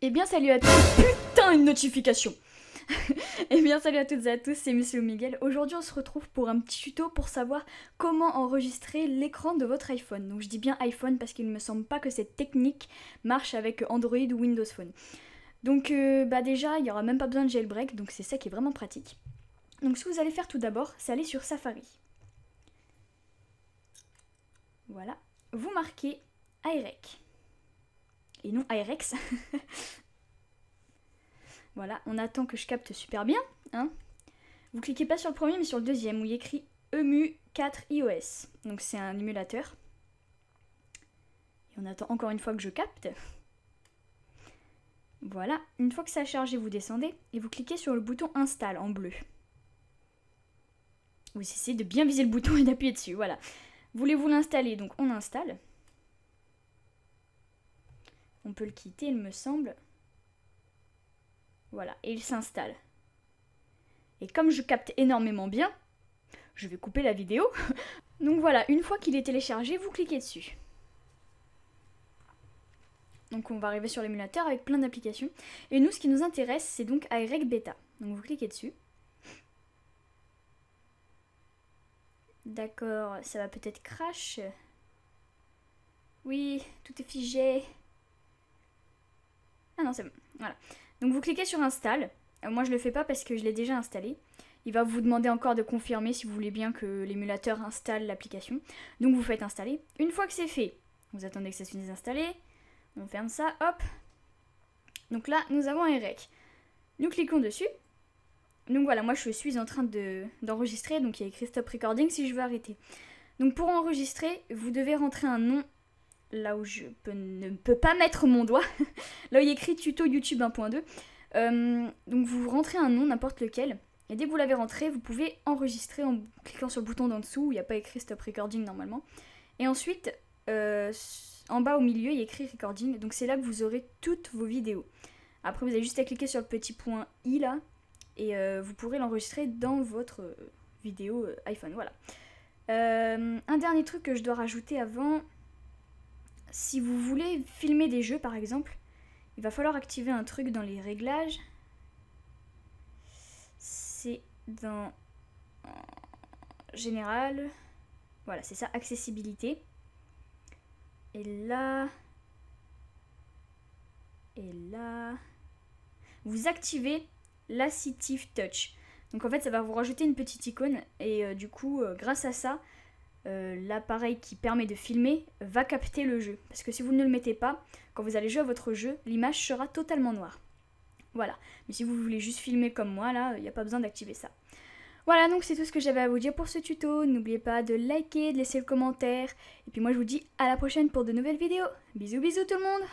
Eh bien salut à tous, putain une notification Et eh bien salut à toutes et à tous, c'est Monsieur Miguel. Aujourd'hui on se retrouve pour un petit tuto pour savoir comment enregistrer l'écran de votre iPhone. Donc je dis bien iPhone parce qu'il ne me semble pas que cette technique marche avec Android ou Windows Phone. Donc euh, bah déjà il n'y aura même pas besoin de jailbreak, donc c'est ça qui est vraiment pratique. Donc ce que vous allez faire tout d'abord, c'est aller sur Safari. Voilà, vous marquez iRec et non ARX. voilà, on attend que je capte super bien. Hein Vous cliquez pas sur le premier mais sur le deuxième où il y écrit EMU4 iOS. Donc c'est un émulateur. Et on attend encore une fois que je capte. Voilà, une fois que ça a chargé, vous descendez et vous cliquez sur le bouton Install en bleu. Vous essayez de bien viser le bouton et d'appuyer dessus, voilà. Voulez-vous l'installer Donc on installe. On peut le quitter, il me semble. Voilà, et il s'installe. Et comme je capte énormément bien, je vais couper la vidéo. Donc voilà, une fois qu'il est téléchargé, vous cliquez dessus. Donc on va arriver sur l'émulateur avec plein d'applications. Et nous, ce qui nous intéresse, c'est donc AREC Beta. Donc vous cliquez dessus. D'accord, ça va peut-être crash. Oui, tout est figé. Ah non, c'est bon. Voilà. Donc vous cliquez sur Install. Euh, moi, je le fais pas parce que je l'ai déjà installé. Il va vous demander encore de confirmer si vous voulez bien que l'émulateur installe l'application. Donc vous faites installer. Une fois que c'est fait, vous attendez que ça se finisse d'installer. On ferme ça, hop. Donc là, nous avons un rec. Nous cliquons dessus. Donc voilà, moi je suis en train d'enregistrer. donc il y a écrit stop recording si je veux arrêter. Donc pour enregistrer, vous devez rentrer un nom là où je ne peux pas mettre mon doigt, là où il y a écrit tuto YouTube 1.2. Euh, donc vous rentrez un nom, n'importe lequel, et dès que vous l'avez rentré, vous pouvez enregistrer en cliquant sur le bouton d'en dessous, où il n'y a pas écrit stop recording normalement. Et ensuite, euh, en bas au milieu, il y a écrit recording, donc c'est là que vous aurez toutes vos vidéos. Après, vous avez juste à cliquer sur le petit point i là, et euh, vous pourrez l'enregistrer dans votre vidéo iPhone, voilà. un dernier truc que je dois rajouter avant, si vous voulez filmer des jeux par exemple, il va falloir activer un truc dans les réglages. C'est dans général. Voilà, c'est ça, accessibilité. Et là... Et là... Vous activez l'assistive Touch. Donc en fait, ça va vous rajouter une petite icône. Et euh, du coup, euh, grâce à ça, euh, l'appareil qui permet de filmer va capter le jeu. Parce que si vous ne le mettez pas, quand vous allez jouer à votre jeu, l'image sera totalement noire. Voilà. Mais si vous voulez juste filmer comme moi, là, il n'y a pas besoin d'activer ça. Voilà, donc c'est tout ce que j'avais à vous dire pour ce tuto. N'oubliez pas de liker, de laisser le commentaire. Et puis moi, je vous dis à la prochaine pour de nouvelles vidéos. Bisous, bisous tout le monde